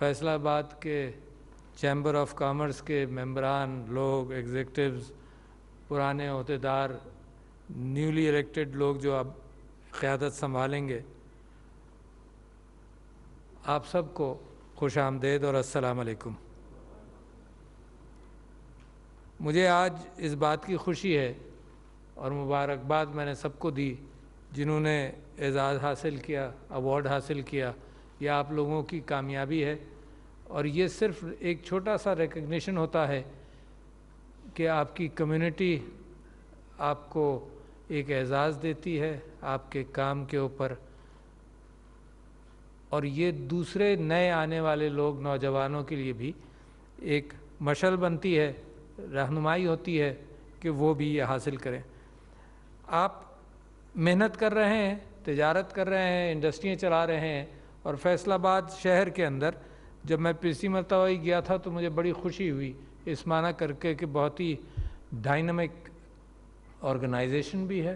फैसलाबाद के chamber of commerce के मेम्बरान लोग एग्जेक्टिव्स पुराने अहदेदार न्यूली इलेक्टेड लोग जो अब क़्यादत संभालेंगे आप सबको खुश आमदेद और असलकुम मुझे आज इस बात की खुशी है और मुबारकबाद मैंने सबको दी जिन्होंने एजाज़ हासिल किया अवार्ड हासिल किया यह आप लोगों की कामयाबी है और ये सिर्फ एक छोटा सा रिकग्निशन होता है कि आपकी कम्युनिटी आपको एक एजाज़ देती है आपके काम के ऊपर और ये दूसरे नए आने वाले लोग नौजवानों के लिए भी एक मशल बनती है रहनुमाई होती है कि वो भी ये हासिल करें आप मेहनत कर रहे हैं तजारत कर रहे हैं इंडस्ट्रियाँ चला रहे हैं और फैसलाबाद शहर के अंदर जब मैं पिछली मरतबा ही गया था तो मुझे बड़ी खुशी हुई इस माना करके कि बहुत ही डायनमिक ऑर्गेनाइजेशन भी है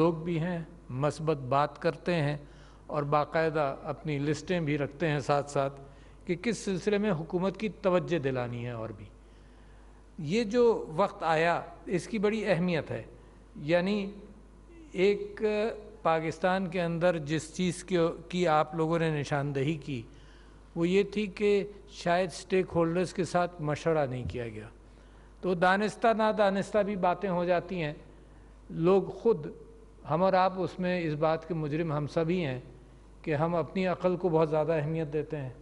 लोग भी हैं मस्बत बात करते हैं और बाकायदा अपनी लिस्टें भी रखते हैं साथ साथ कि किस सिलसिले में हुकूमत की तवज्जो दिलानी है और भी ये जो वक्त आया इसकी बड़ी अहमियत है यानी एक पाकिस्तान के अंदर जिस चीज़ की, की आप लोगों ने निशानदेही की वो ये थी कि शायद स्टेक होल्डर्स के साथ मशवरा नहीं किया गया तो दानिस्ता ना दानिस्ता भी बातें हो जाती हैं लोग ख़ुद हम और आप उसमें इस बात के मुजरम हम सभी हैं कि हम अपनी अकल को बहुत ज़्यादा अहमियत देते हैं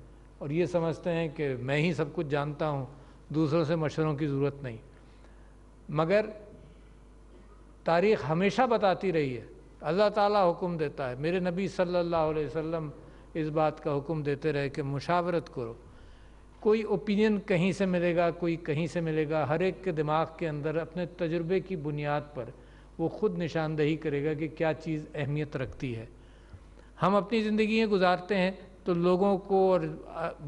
और ये समझते हैं कि मैं ही सब कुछ जानता हूँ दूसरों से मशवरों की ज़रूरत नहीं मगर तारीख़ हमेशा बताती रही है अल्लाह ताला हुक्म देता है मेरे नबी सल्लल्लाहु अलैहि वसल्लम इस बात का हुक्म देते रहे कि मुशावरत करो कोई ओपिनियन कहीं से मिलेगा कोई कहीं से मिलेगा हर एक के दिमाग के अंदर अपने तजुर्बे की बुनियाद पर वो ख़ुद निशानदही करेगा कि क्या चीज़ अहमियत रखती है हम अपनी ज़िंदगी गुजारते हैं तो लोगों को और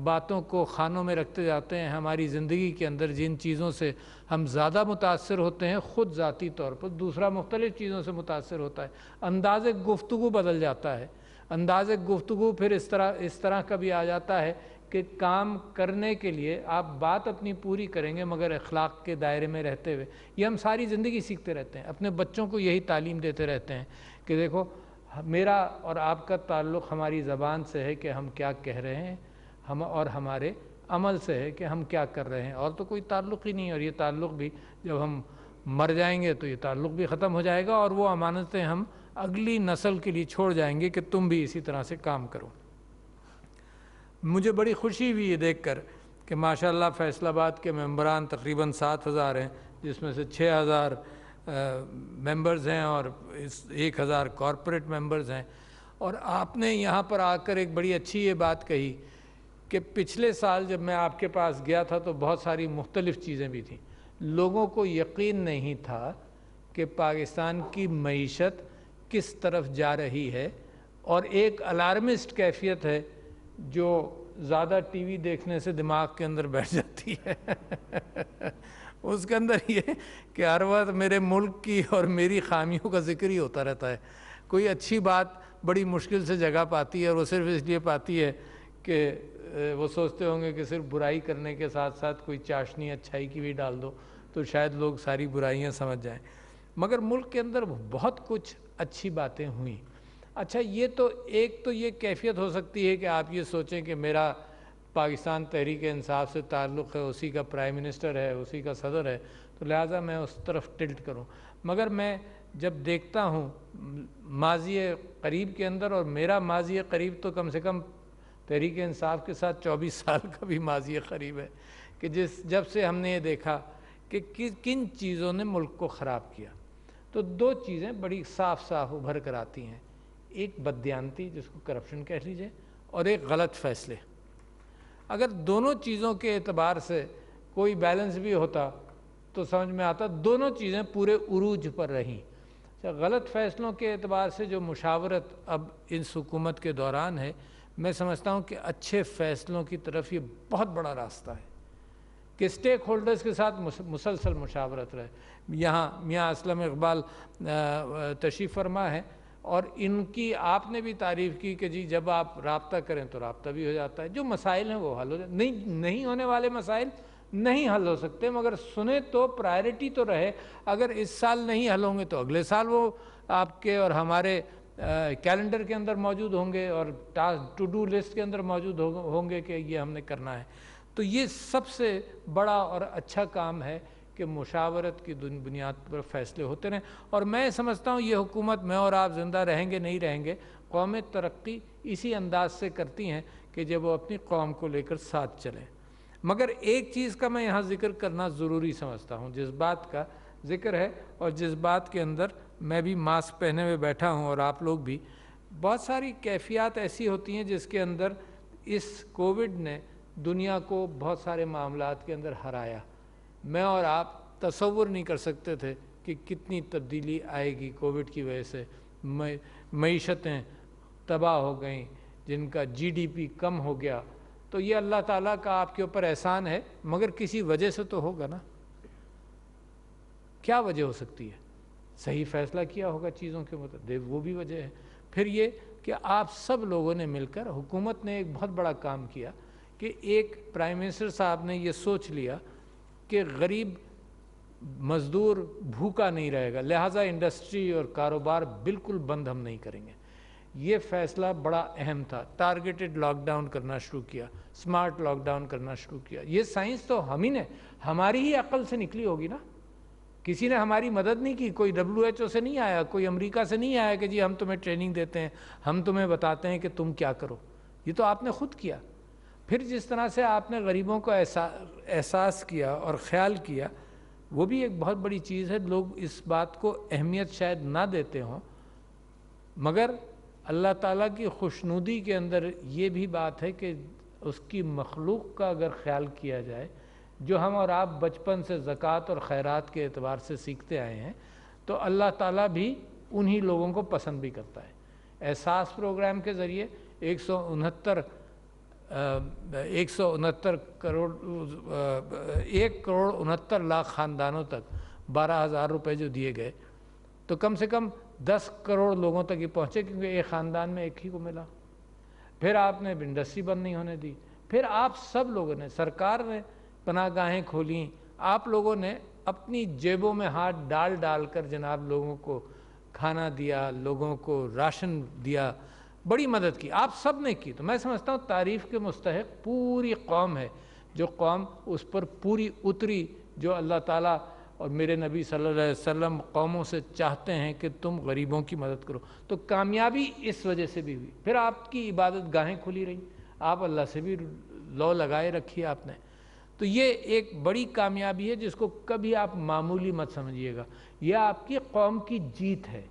बातों को खानों में रखते जाते हैं हमारी ज़िंदगी के अंदर जिन चीज़ों से हम ज़्यादा मुतासर होते हैं ख़ुद ज़ाती तौर पर दूसरा मुख्तलिफ़ चीज़ों से मुतासर होता है अंदाज़ गुफ्तु बदल जाता है अंदाज़ गुफ्तु फिर इस तरह इस तरह का भी आ जाता है कि काम करने के लिए आप बात अपनी पूरी करेंगे मगर अखलाक के दायरे में रहते हुए ये हम सारी ज़िंदगी सीखते रहते हैं अपने बच्चों को यही तालीम देते रहते हैं कि देखो मेरा और आपका ताल्लुक़ हमारी ज़बान से है कि हम क्या कह रहे हैं हम और हमारे अमल से है कि हम क्या कर रहे हैं और तो कोई ताल्लुक़ ही नहीं और ये ताल्लुक़ भी जब हम मर जाएंगे तो ये ताल्लुक़ भी ख़त्म हो जाएगा और वो अमानतें हम अगली नस्ल के लिए छोड़ जाएंगे कि तुम भी इसी तरह से काम करो मुझे बड़ी खुशी हुई ये देख कर कि माशाल्लाह फैसलाबाद के मेम्बरान तकरीबन सात हज़ार हैं जिसमें से छः हज़ार मेंबर्स हैं और इस एक हज़ार कॉरपोरेट मेंबर्स हैं और आपने यहाँ पर आकर एक बड़ी अच्छी ये बात कही कि पिछले साल जब मैं आपके पास गया था तो बहुत सारी मुख्तलिफ़ चीज़ें भी थीं लोगों को यकीन नहीं था कि पाकिस्तान की मीशत किस तरफ जा रही है और एक अलार्मिस्ट कैफियत है जो ज़्यादा टीवी देखने से दिमाग के अंदर बैठ जाती है उसके अंदर ये कि हर वक्त मेरे मुल्क की और मेरी खामियों का जिक्र ही होता रहता है कोई अच्छी बात बड़ी मुश्किल से जगह पाती है और वो सिर्फ इसलिए पाती है कि वो सोचते होंगे कि सिर्फ बुराई करने के साथ साथ कोई चाशनी अच्छाई की भी डाल दो तो शायद लोग सारी बुराइयाँ समझ जाएँ मगर मुल्क के अंदर बहुत कुछ अच्छी बातें हुई अच्छा ये तो एक तो ये कैफियत हो सकती है कि आप ये सोचें कि मेरा पाकिस्तान तहरीक इंसाफ से ताल्लुक़ है उसी का प्राइम मिनिस्टर है उसी का सदर है तो लिहाजा मैं उस तरफ टिल्ट करूँ मगर मैं जब देखता हूँ माजी करीब के अंदर और मेरा माजी करीब तो कम से कम तहरीक इंसाफ के साथ 24 साल का भी माजी करीब है कि जिस जब से हमने ये देखा कि कि किन चीज़ों ने मुल्क को ख़राब किया तो दो चीज़ें बड़ी साफ साफ उभर कर आती हैं एक बदयानती जिसको करप्शन कह लीजिए और एक गलत फ़ैसले अगर दोनों चीज़ों के एतबार से कोई बैलेंस भी होता तो समझ में आता दोनों चीज़ें पूरे उरूज पर रहीं अच्छा, गलत फ़ैसलों के अतबार से जो मुशावरत अब इस हुकूमत के दौरान है मैं समझता हूँ कि अच्छे फ़ैसलों की तरफ ये बहुत बड़ा रास्ता है कि स्टेक होल्डर्स के साथ मुसलसल मुशावरत रहे यहाँ मियाँ असलम इकबाल तशीफ़ फरमा है और इनकी आपने भी तारीफ की कि जी जब आप रबता करें तो रबता भी हो जाता है जो मसाइल हैं वो हल हो जाए नहीं नहीं होने वाले मसाइल नहीं हल हो सकते मगर सुने तो प्रायोरिटी तो रहे अगर इस साल नहीं हल होंगे तो अगले साल वो आपके और हमारे कैलेंडर के अंदर मौजूद होंगे और टास्क टू डू लिस्ट के अंदर मौजूद होंगे कि ये हमने करना है तो ये सबसे बड़ा और अच्छा काम है कि मुशावरत की बुनियाद पर फैसले होते रहें और मैं समझता हूँ ये हुकूमत मैं और आप ज़िंदा रहेंगे नहीं रहेंगे कौमें तरक्की इसी अंदाज से करती हैं कि जब वो अपनी कौम को लेकर साथ चलें मगर एक चीज़ का मैं यहाँ ज़िक्र करना ज़रूरी समझता हूँ जिस बात का ज़िक्र है और जिस बात के अंदर मैं भी मास्क पहने हुए बैठा हूँ और आप लोग भी बहुत सारी कैफियत ऐसी होती हैं जिसके अंदर इस कोविड ने दुनिया को बहुत सारे मामला के अंदर हराया मैं और आप तस्वुर नहीं कर सकते थे कि कितनी तब्दीली आएगी कोविड की वजह से मीशतें तबाह हो गई जिनका जीडीपी कम हो गया तो ये अल्लाह ताला का आपके ऊपर एहसान है मगर किसी वजह से तो होगा ना क्या वजह हो सकती है सही फैसला किया होगा चीज़ों के मतलब वो भी वजह है फिर ये कि आप सब लोगों ने मिलकर हुकूमत ने एक बहुत बड़ा काम किया कि एक प्राइम मिनिस्टर साहब ने ये सोच लिया कि गरीब मज़दूर भूखा नहीं रहेगा लिहाजा इंडस्ट्री और कारोबार बिल्कुल बंद हम नहीं करेंगे ये फैसला बड़ा अहम था टारगेटेड लॉकडाउन करना शुरू किया स्मार्ट लॉकडाउन करना शुरू किया ये साइंस तो हम ही ने हमारी ही अकल से निकली होगी ना किसी ने हमारी मदद नहीं की कोई डब्ल्यू एच ओ से नहीं आया कोई अमेरिका से नहीं आया कि जी हम तुम्हें ट्रेनिंग देते हैं हम तुम्हें बताते हैं कि तुम क्या करो ये तो आपने खुद किया फिर जिस तरह से आपने गरीबों को एहसा एहसास किया और ख्याल किया वो भी एक बहुत बड़ी चीज़ है लोग इस बात को अहमियत शायद ना देते हों मगर अल्लाह ताला की खुशनुदी के अंदर ये भी बात है कि उसकी मखलूक का अगर ख्याल किया जाए जो हम और आप बचपन से ज़क़़त और खैरात के अतबार से सीखते आए हैं तो अल्लाह ताला भी उन्हीं लोगों को पसंद भी करता है एहसास प्रोग्राम के ज़रिए एक सौ उनहत्तर एक सौ उनहत्तर करोड़ एक करोड़ उनहत्तर लाख ख़ानदानों तक बारह हज़ार रुपये जो दिए गए तो कम से कम दस करोड़ लोगों तक ये पहुँचे क्योंकि एक ख़ानदान में एक ही को मिला फिर आपने इंडस्ट्री बंद नहीं होने दी फिर आप सब लोगों ने सरकार ने पनागाहें खोली आप लोगों ने अपनी जेबों में हाथ डाल डाल कर जनाब लोगों को खाना दिया लोगों को राशन दिया बड़ी मदद की आप सब ने की तो मैं समझता हूँ तारीफ़ के मुस्तक पूरी कौम है जो कौम उस पर पूरी उतरी जो अल्लाह ताला और मेरे नबी सल्लल्लाहु अलैहि वसल्लम कौमों से चाहते हैं कि तुम गरीबों की मदद करो तो कामयाबी इस वजह से भी हुई फिर आपकी इबादत गाहें खुली रहीं आप अल्लाह से भी लॉ लगाए रखी आपने तो ये एक बड़ी कामयाबी है जिसको कभी आप मामूली मत समझिएगा यह आपकी कौम की जीत है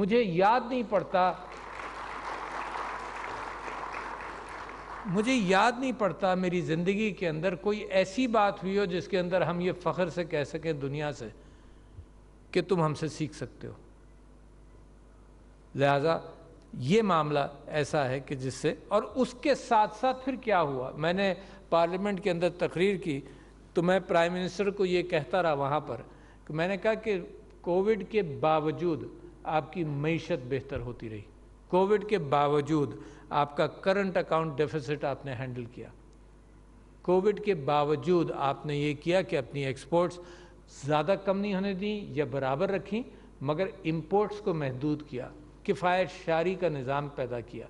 मुझे याद नहीं पड़ता मुझे याद नहीं पड़ता मेरी ज़िंदगी के अंदर कोई ऐसी बात हुई हो जिसके अंदर हम ये फ़ख्र से कह सकें दुनिया से कि तुम हमसे सीख सकते हो लिहाजा ये मामला ऐसा है कि जिससे और उसके साथ साथ फिर क्या हुआ मैंने पार्लियामेंट के अंदर तकरीर की तो मैं प्राइम मिनिस्टर को ये कहता रहा वहाँ पर कि मैंने कहा कि कोविड के बावजूद आपकी मीशत बेहतर होती रही कोविड के बावजूद आपका करंट अकाउंट डेफिसिट आपने हैंडल किया कोविड के बावजूद आपने ये किया कि अपनी एक्सपोर्ट्स ज़्यादा कम नहीं होने दी या बराबर रखी मगर इम्पोर्ट्स को महदूद किया किफ़ायत शारी का निज़ाम पैदा किया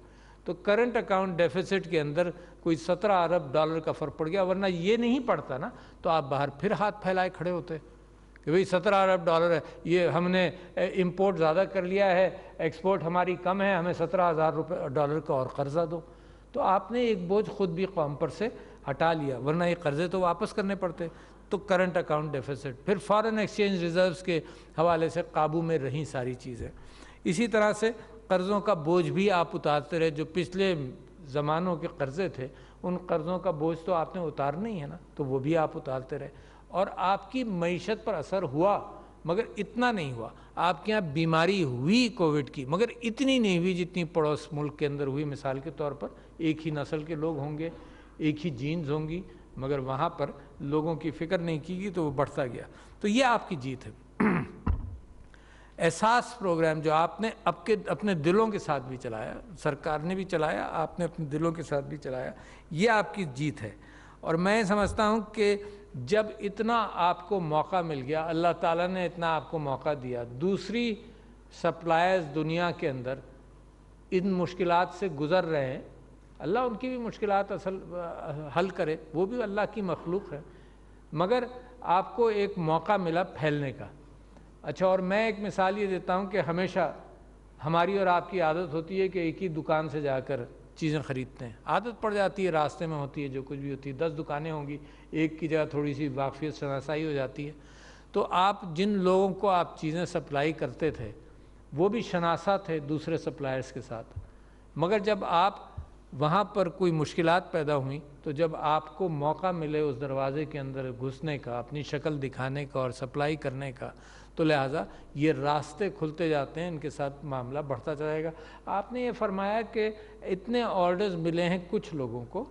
तो करंट अकाउंट डेफिसिट के अंदर कोई सत्रह अरब डॉलर का फ़र्क पड़ गया वरना ये नहीं पड़ता ना तो आप बाहर फिर हाथ फैलाए खड़े होते कि भाई सत्रह अरब डॉलर है ये हमने इंपोर्ट ज़्यादा कर लिया है एक्सपोर्ट हमारी कम है हमें सत्रह हज़ार रुपये डॉलर का और कर्ज़ा दो तो आपने एक बोझ ख़ुद भी कौम पर से हटा लिया वरना ये कर्ज़े तो वापस करने पड़ते तो करंट अकाउंट डेफिसिट फिर फॉरेन एक्सचेंज रिजर्व्स के हवाले से काबू में रहीं सारी चीज़ें इसी तरह से कर्ज़ों का बोझ भी आप उतारते रहे जो पिछले ज़मानों के कर्ज़े थे उन कर्ज़ों का बोझ तो आपने उतारना ही है ना तो वो भी आप उतारते रहे और आपकी मीशत पर असर हुआ मगर इतना नहीं हुआ आपके यहाँ बीमारी हुई कोविड की मगर इतनी नहीं हुई जितनी पड़ोस मुल्क के अंदर हुई मिसाल के तौर पर एक ही नस्ल के लोग होंगे एक ही जीन्स होंगी मगर वहाँ पर लोगों की फिक्र नहीं की गई तो वो बढ़ता गया तो ये आपकी जीत है एहसास प्रोग्राम जो आपने आपके अपने दिलों के साथ भी चलाया सरकार ने भी चलाया आपने अपने दिलों के साथ भी चलाया ये आपकी जीत है और मैं समझता हूँ कि जब इतना आपको मौका मिल गया अल्लाह ताला ने इतना आपको मौका दिया दूसरी सप्लायर्स दुनिया के अंदर इन मुश्किल से गुज़र रहे हैं अल्लाह उनकी भी मुश्किल असल हल करे वो भी अल्लाह की मखलूक है मगर आपको एक मौका मिला फैलने का अच्छा और मैं एक मिसाल ये देता हूँ कि हमेशा हमारी और आपकी आदत होती है कि एक ही दुकान से जाकर चीज़ें ख़रीदते हैं आदत पड़ जाती है रास्ते में होती है जो कुछ भी होती है दस दुकानें होंगी एक की जगह थोड़ी सी वाकफियत शनासाई हो जाती है तो आप जिन लोगों को आप चीज़ें सप्लाई करते थे वो भी शनासा थे दूसरे सप्लायर्स के साथ मगर जब आप वहाँ पर कोई मुश्किल पैदा हुई तो जब आपको मौका मिले उस दरवाज़े के अंदर घुसने का अपनी शक्ल दिखाने का और सप्लाई करने का तो लिहाजा ये रास्ते खुलते जाते हैं इनके साथ मामला बढ़ता जाएगा आपने ये फरमाया कि इतने ऑर्डर्स मिले हैं कुछ लोगों को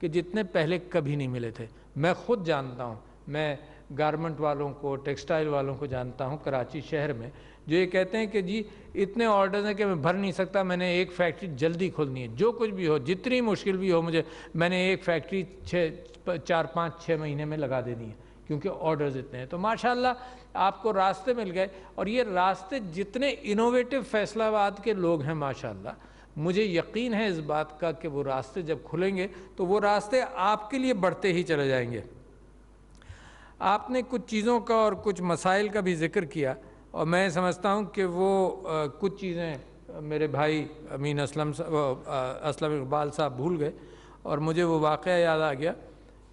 कि जितने पहले कभी नहीं मिले थे मैं खुद जानता हूँ मैं गारमेंट वालों को टेक्सटाइल वालों को जानता हूँ कराची शहर में जो ये कहते हैं कि जी इतने ऑर्डर्स हैं कि मैं भर नहीं सकता मैंने एक फैक्ट्री जल्दी खोलनी है जो कुछ भी हो जितनी मुश्किल भी हो मुझे मैंने एक फैक्ट्री छः चार पाँच छः महीने में लगा देनी है क्योंकि ऑर्डर्स इतने हैं तो माशाल्लाह आपको रास्ते मिल गए और ये रास्ते जितने इनोवेटिव फैसलाबाद के लोग हैं माशाल्लाह मुझे यकीन है इस बात का कि वो रास्ते जब खुलेंगे तो वो रास्ते आपके लिए बढ़ते ही चले जाएंगे आपने कुछ चीज़ों का और कुछ मसाइल का भी जिक्र किया और मैं समझता हूँ कि वो आ, कुछ चीज़ें मेरे भाई अमीन असलम असलम इकबाल साहब भूल गए और मुझे वो वाक़ याद आ गया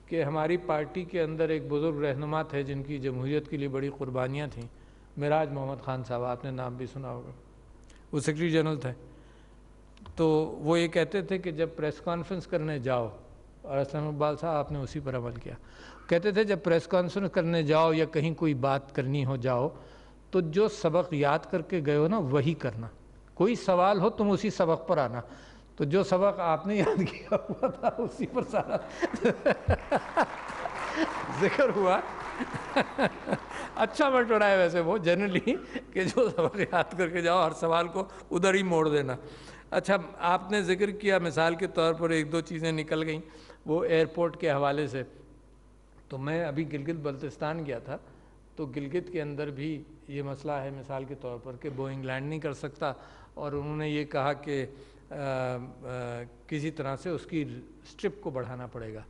कि हमारी पार्टी के अंदर एक बुज़ुर्ग रहनुमा थे जिनकी जमहूरीत के लिए बड़ी कुर्बानियाँ थीं मिराज मोहम्मद ख़ान साहब आपने नाम भी सुना होगा वो सेक्रेटरी जनरल थे तो वो ये कहते थे कि जब प्रेस कॉन्फ्रेंस करने जाओ और असलम इकबाल साहब आपने उसी पर अमल किया कहते थे जब प्रेस कॉन्फ्रेंस करने जाओ या कहीं कोई बात करनी हो जाओ तो जो सबक याद करके गए हो ना वही करना कोई सवाल हो तुम उसी सबक पर आना तो जो सबक आपने याद किया हुआ था उसी पर सारा जिक्र हुआ अच्छा बटोरा है वैसे वो जनरली कि जो सबक याद करके जाओ हर सवाल को उधर ही मोड़ देना अच्छा आपने जिक्र किया मिसाल के तौर पर एक दो चीज़ें निकल गई वो एयरपोर्ट के हवाले से तो मैं अभी गिलगित बल्तिस्तान गया था तो गिलगित के अंदर भी ये मसला है मिसाल के तौर पर कि बोइंग लैंड नहीं कर सकता और उन्होंने ये कहा कि किसी तरह से उसकी स्ट्रिप को बढ़ाना पड़ेगा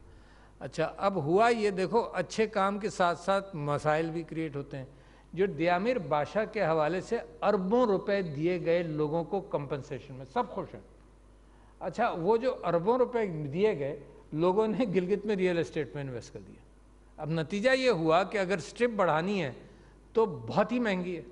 अच्छा अब हुआ ये देखो अच्छे काम के साथ साथ मसाइल भी क्रिएट होते हैं जो दयामिर बादशाह के हवाले से अरबों रुपए दिए गए लोगों को कंपनसेशन में सब खुश हैं अच्छा वो जो अरबों रुपए दिए गए लोगों ने गिलगित में रियल इस्टेट में इन्वेस्ट कर दिया अब नतीजा ये हुआ कि अगर स्ट्रिप बढ़ानी है तो बहुत ही महंगी है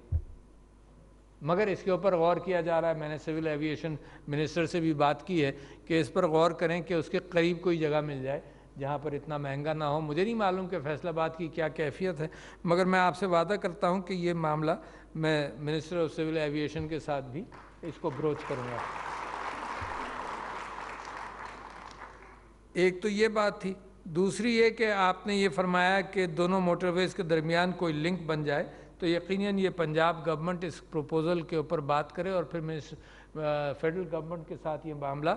मगर इसके ऊपर गौर किया जा रहा है मैंने सिविल एविएशन मिनिस्टर से भी बात की है कि इस पर गौर करें कि उसके करीब कोई जगह मिल जाए जहाँ पर इतना महंगा ना हो मुझे नहीं मालूम कि फैसलाबाद की क्या कैफियत है मगर मैं आपसे वादा करता हूँ कि ये मामला मैं मिनिस्टर ऑफ सिविल एविएशन के साथ भी इसको ब्रोच करूँगा एक तो ये बात थी दूसरी ये कि आपने ये फरमाया कि दोनों मोटरवेज़ के दरमियान कोई लिंक बन जाए तो यकीनन ये पंजाब गवर्नमेंट इस प्रपोज़ल के ऊपर बात करे और फिर मैं फेडरल गवर्नमेंट के साथ ये मामला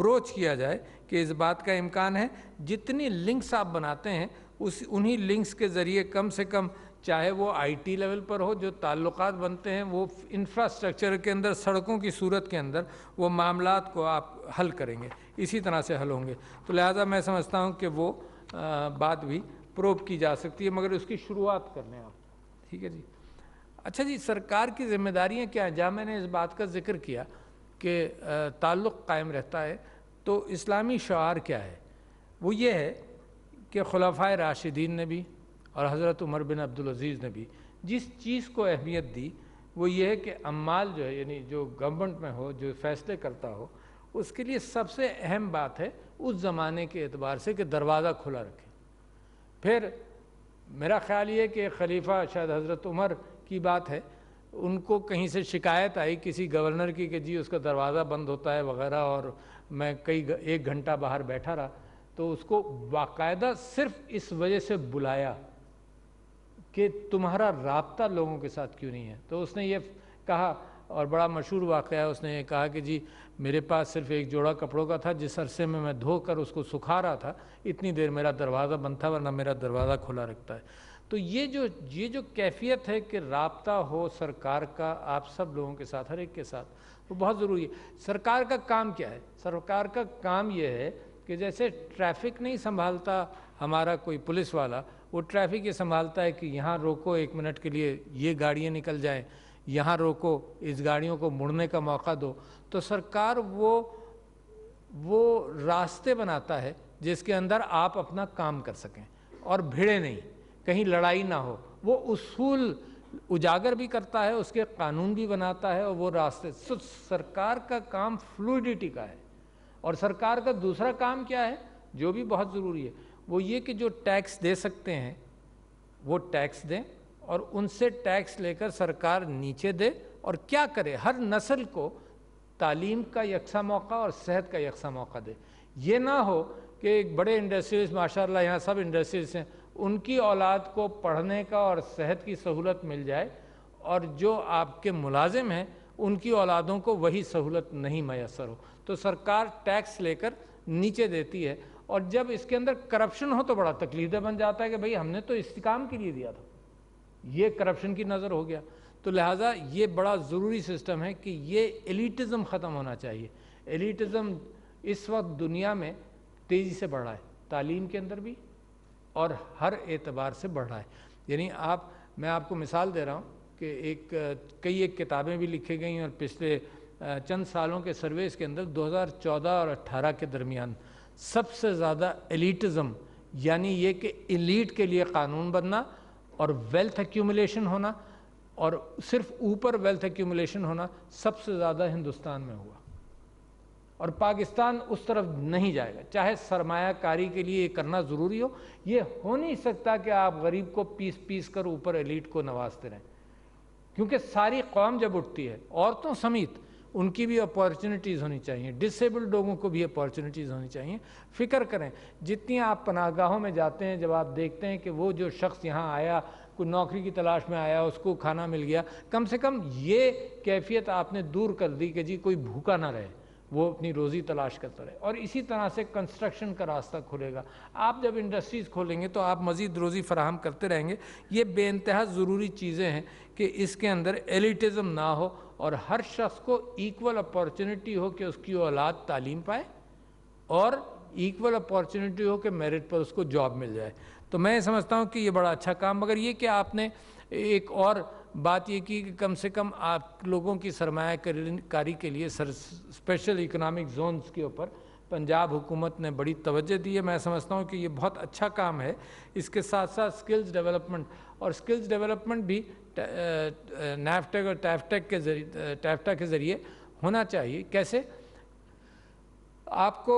ब्रोच किया जाए कि इस बात का इम्कान है जितनी लिंक्स आप बनाते हैं उस उन्हीं लिंक्स के ज़रिए कम से कम चाहे वो आईटी लेवल पर हो जो ताल्लुक बनते हैं वो इंफ्रास्ट्रक्चर के अंदर सड़कों की सूरत के अंदर वो मामला को आप हल करेंगे इसी तरह से हल होंगे तो लिहाजा मैं समझता हूँ कि वो आ, बात भी प्रोब की जा सकती है मगर उसकी शुरुआत कर लें आप ठीक है जी अच्छा जी सरकार की जिम्मेदारियां क्या हैं जहाँ मैंने इस बात का जिक्र किया कि ताल्लुक़ कायम रहता है तो इस्लामी शार क्या है वो ये है कि खुलाफा राशिदीन ने भी और हज़रत उमर बिन अब्दुलज़ीज़ ने भी जिस चीज़ को अहमियत दी वो ये है कि अम्माल जो है यानी जो गवर्नमेंट में हो जो फैसले करता हो उसके लिए सबसे अहम बात है उस ज़माने के एतबार से कि दरवाज़ा खुला रखें फिर मेरा ख्याल ये कि खलीफा शायद हज़रत उमर की बात है उनको कहीं से शिकायत आई किसी गवर्नर की कि जी उसका दरवाज़ा बंद होता है वगैरह और मैं कई एक घंटा बाहर बैठा रहा तो उसको बाकायदा सिर्फ इस वजह से बुलाया कि तुम्हारा रबता लोगों के साथ क्यों नहीं है तो उसने ये कहा और बड़ा मशहूर वाक़ है उसने कहा कि जी मेरे पास सिर्फ एक जोड़ा कपड़ों का था जिस अरसे में मैं धोकर उसको सुखा रहा था इतनी देर मेरा दरवाज़ा बंद था वरना मेरा दरवाज़ा खुला रखता है तो ये जो ये जो कैफियत है कि रबता हो सरकार का आप सब लोगों के साथ हर एक के साथ वो तो बहुत ज़रूरी है सरकार का काम क्या है सरकार का काम यह है कि जैसे ट्रैफिक नहीं संभालता हमारा कोई पुलिस वाला वो ट्रैफिक ये संभालता है कि यहाँ रोको एक मिनट के लिए ये गाड़ियाँ निकल जाएँ यहाँ रोको इस गाड़ियों को मुड़ने का मौका दो तो सरकार वो वो रास्ते बनाता है जिसके अंदर आप अपना काम कर सकें और भिड़े नहीं कहीं लड़ाई ना हो वो उसूल उजागर भी करता है उसके कानून भी बनाता है और वो रास्ते सरकार का काम फ्लूडिटी का है और सरकार का दूसरा काम क्या है जो भी बहुत ज़रूरी है वो ये कि जो टैक्स दे सकते हैं वो टैक्स दें और उनसे टैक्स लेकर सरकार नीचे दे और क्या करे हर नस्ल को तालीम का यकसा मौका और सेहत का यकसा मौका दे ये ना हो कि एक बड़े इंडस्ट्रीज माशा यहाँ सब इंडस्ट्रीज हैं उनकी औलाद को पढ़ने का और सेहत की सहूलत मिल जाए और जो आपके मुलाजिम हैं उनकी औलादों को वही सहूलत नहीं मैसर हो तो सरकार टैक्स लेकर नीचे देती है और जब इसके अंदर करप्शन हो तो बड़ा तकलीफदेह बन जाता है कि भाई हमने तो इस काम के लिए दिया था ये करप्शन की नज़र हो गया तो लिहाजा ये बड़ा ज़रूरी सिस्टम है कि ये एलिटिज़म ख़त्म होना चाहिए एलिटिज़म इस वक्त दुनिया में तेज़ी से बढ़ रहा है तालीम के अंदर भी और हर एतबार से बढ़ रहा है यानी आप मैं आपको मिसाल दे रहा हूँ कि एक कई एक किताबें भी लिखी गई और पिछले चंद सालों के सर्वे के अंदर 2014 और 18 के दरमियान सबसे ज़्यादा एलिटिज़म यानी ये कि एलीट के लिए कानून बनना और वेल्थ एक्यूमुलेशन होना और सिर्फ ऊपर वेल्थ एक्यूमुलेशन होना सबसे ज़्यादा हिंदुस्तान में हुआ और पाकिस्तान उस तरफ नहीं जाएगा चाहे सरमायाकारी के लिए करना ज़रूरी हो ये हो नहीं सकता कि आप गरीब को पीस पीस कर ऊपर एलिट को नवाजते रहें क्योंकि सारी कौम जब उठती है औरतों समेत उनकी भी अपॉर्चुनिटीज़ होनी चाहिए डिसेबल्ड लोगों को भी अपॉर्चुनिटीज़ होनी चाहिए फ़िक्र करें जितनी आप पनागाहों में जाते हैं जब आप देखते हैं कि वो जो शख्स यहाँ आया कोई नौकरी की तलाश में आया उसको खाना मिल गया कम से कम ये कैफियत आपने दूर कर दी कि जी कोई भूखा ना रहे वो अपनी रोज़ी तलाश करता रहे और इसी तरह से कंस्ट्रक्शन का रास्ता खुलेगा आप जब इंडस्ट्रीज़ खोलेंगे तो आप मज़ीद रोज़ी फराहम करते रहेंगे ये बेानतहा ज़रूरी चीज़ें हैं कि इसके अंदर एलिटिज़म ना हो और हर शख्स को इक्वल अपॉर्चुनिटी हो कि उसकी औलाद तालीम पाए और इक्वल अपॉर्चुनिटी हो कि मेरिट पर उसको जॉब मिल जाए तो मैं समझता हूँ कि ये बड़ा अच्छा काम मगर ये कि आपने एक और बात ये की कि कम से कम आप लोगों की सरमाकारी के लिए सर स्पेशल इकोनॉमिक जोन्स के ऊपर पंजाब हुकूमत ने बड़ी तवज्जो दी है मैं समझता हूँ कि ये बहुत अच्छा काम है इसके साथ साथ स्किल्स डेवलपमेंट और स्किल्स डेवलपमेंट भी नैफटेक और टैफटेक के जरिए टैफटा के ज़रिए होना चाहिए कैसे आपको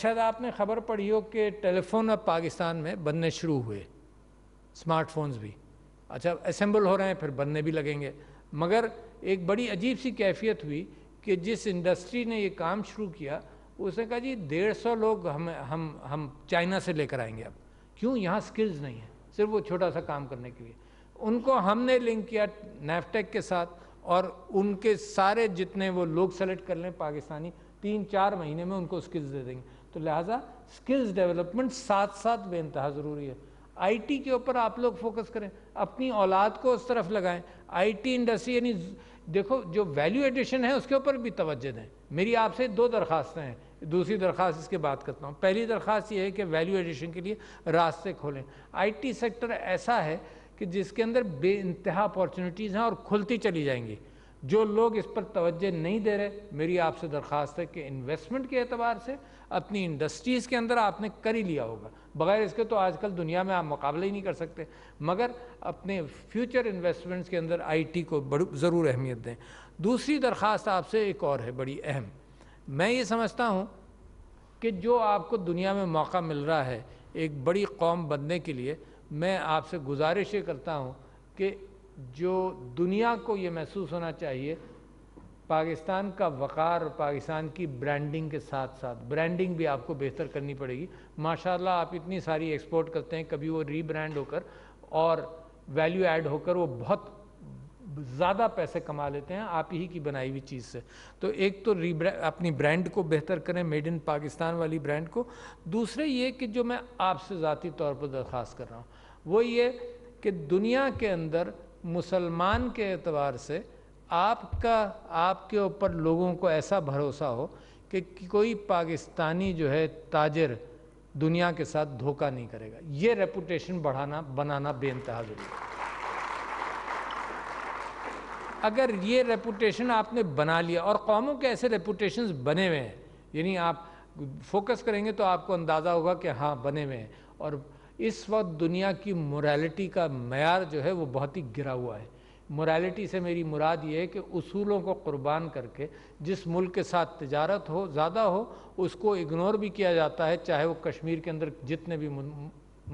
शायद आपने खबर पढ़ी हो कि टेलीफोन अब पाकिस्तान में बनने शुरू हुए स्मार्टफोन्स भी अच्छा असेंबल हो रहे हैं फिर बनने भी लगेंगे मगर एक बड़ी अजीब सी कैफियत हुई कि जिस इंडस्ट्री ने ये काम शुरू किया उसने कहा जी डेढ़ सौ लोग हम हम हम चाइना से लेकर आएंगे अब क्यों यहाँ स्किल्स नहीं है सिर्फ वो छोटा सा काम करने के लिए उनको हमने लिंक किया नेफटेक के साथ और उनके सारे जितने वो लोग सेलेक्ट कर लें पाकिस्तानी तीन चार महीने में उनको स्किल्स दे देंगे तो लिहाजा स्किल्स डेवलपमेंट साथ साथ बेनतहा ज़रूरी है आईटी के ऊपर आप लोग फोकस करें अपनी औलाद को उस तरफ लगाएं आईटी इंडस्ट्री यानी देखो जो वैल्यू एडिशन है उसके ऊपर भी तवज्जो दें मेरी आपसे दो दरख्वास्तें हैं दूसरी दरख्वास्त इसके बात करता हूँ पहली दरख्वास्त ये है कि वैल्यू एडिशन के लिए रास्ते खोलें आईटी सेक्टर ऐसा है कि जिसके अंदर बेानतहा अपॉर्चुनिटीज़ हैं और खुलती चली जाएंगी जो लोग इस पर तवज्जो नहीं दे रहे मेरी आपसे दरख्वास्त है कि इन्वेस्टमेंट के अतबार से अपनी इंडस्ट्रीज़ के अंदर आपने कर ही लिया होगा बगैर इसके तो आजकल दुनिया में आप मुकाबला ही नहीं कर सकते मगर अपने फ्यूचर इन्वेस्टमेंट्स के अंदर आईटी को ज़रूर अहमियत दें दूसरी दरख्वास्त आपसे एक और है बड़ी अहम मैं ये समझता हूँ कि जो आपको दुनिया में मौका मिल रहा है एक बड़ी कौम बनने के लिए मैं आपसे गुजारिश ये करता हूँ कि जो दुनिया को ये महसूस होना चाहिए पाकिस्तान का वक़ार और पाकिस्तान की ब्रांडिंग के साथ साथ ब्रांडिंग भी आपको बेहतर करनी पड़ेगी माशाल्लाह आप इतनी सारी एक्सपोर्ट करते हैं कभी वो रीब्रांड होकर और वैल्यू ऐड होकर वो बहुत ज़्यादा पैसे कमा लेते हैं आप ही की बनाई हुई चीज़ से तो एक तो अपनी ब्रांड को बेहतर करें मेड इन पाकिस्तान वाली ब्रांड को दूसरे ये कि जो मैं आपसे ज़ाती तौर पर दरख्वास्त कर रहा हूँ वो ये कि दुनिया के अंदर मुसलमान के एतबार से आपका आपके ऊपर लोगों को ऐसा भरोसा हो कि कोई पाकिस्तानी जो है ताजर दुनिया के साथ धोखा नहीं करेगा ये रेपुटेशन बढ़ाना बनाना बेनतहा ज़रूरी अगर ये रेपुटेशन आपने बना लिया और कौमों के ऐसे रेपुटेशन बने हुए हैं यानी आप फोकस करेंगे तो आपको अंदाज़ा होगा कि हाँ बने हुए हैं और इस वक्त दुनिया की मोरालिटी का मैार जो है वो बहुत ही गिरा हुआ है मोरालिटी से मेरी मुराद ये है कि असूलों को कुर्बान करके जिस मुल्क के साथ तजारत हो ज़्यादा हो उसको इग्नोर भी किया जाता है चाहे वो कश्मीर के अंदर जितने भी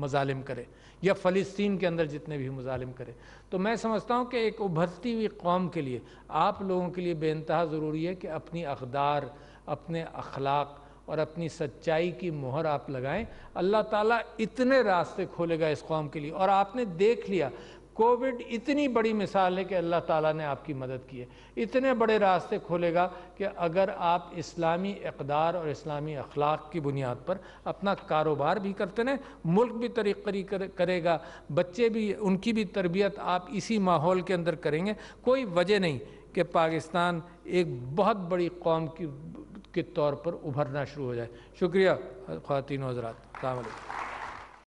मजालिम करे या फ़लस्तीन के अंदर जितने भी मुजालिम करे तो मैं समझता हूँ कि एक उभरती हुई कौम के लिए आप लोगों के लिए बेानतहा ज़रूरी है कि अपनी अकदार अपने अखलाक और अपनी सच्चाई की मोहर आप लगाएं अल्लाह ताला इतने रास्ते खोलेगा इस कौम के लिए और आपने देख लिया कोविड इतनी बड़ी मिसाल है कि अल्लाह ताला ने आपकी मदद की है इतने बड़े रास्ते खोलेगा कि अगर आप इस्लामी इकदार और इस्लामी अखलाक की बुनियाद पर अपना कारोबार भी करते रहें मुल्क भी तरीकरी कर, करेगा बच्चे भी उनकी भी तरबियत आप इसी माहौल के अंदर करेंगे कोई वजह नहीं कि पाकिस्तान एक बहुत बड़ी कौम की के तौर पर उभरना शुरू हो जाए शुक्रिया खातिन हजरात अलैक्म